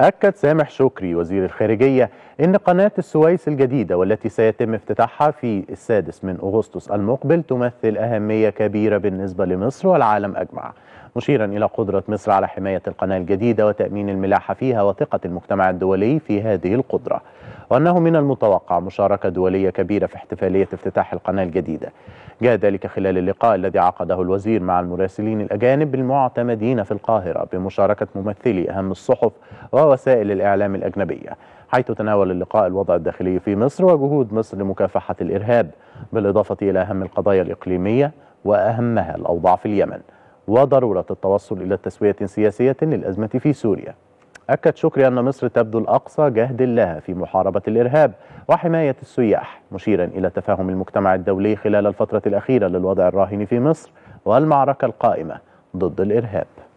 أكد سامح شكري وزير الخارجية أن قناة السويس الجديدة والتي سيتم افتتاحها في السادس من أغسطس المقبل تمثل أهمية كبيرة بالنسبة لمصر والعالم أجمع مشيرا إلى قدرة مصر على حماية القناة الجديدة وتأمين الملاحة فيها وثقة المجتمع الدولي في هذه القدرة وأنه من المتوقع مشاركة دولية كبيرة في احتفالية افتتاح القناة الجديدة جاء ذلك خلال اللقاء الذي عقده الوزير مع المراسلين الأجانب المعتمدين في القاهرة بمشاركة ممثلي أهم الصحف ووسائل الإعلام الأجنبية حيث تناول اللقاء الوضع الداخلي في مصر وجهود مصر لمكافحة الإرهاب بالإضافة إلى أهم القضايا الإقليمية وأهمها الأوضاع في اليمن وضرورة التوصل إلى تسوية سياسية للأزمة في سوريا أكد شكري أن مصر تبذل أقصى جهد لها في محاربة الإرهاب وحماية السياح مشيرا إلى تفاهم المجتمع الدولي خلال الفترة الأخيرة للوضع الراهن في مصر والمعركة القائمة ضد الإرهاب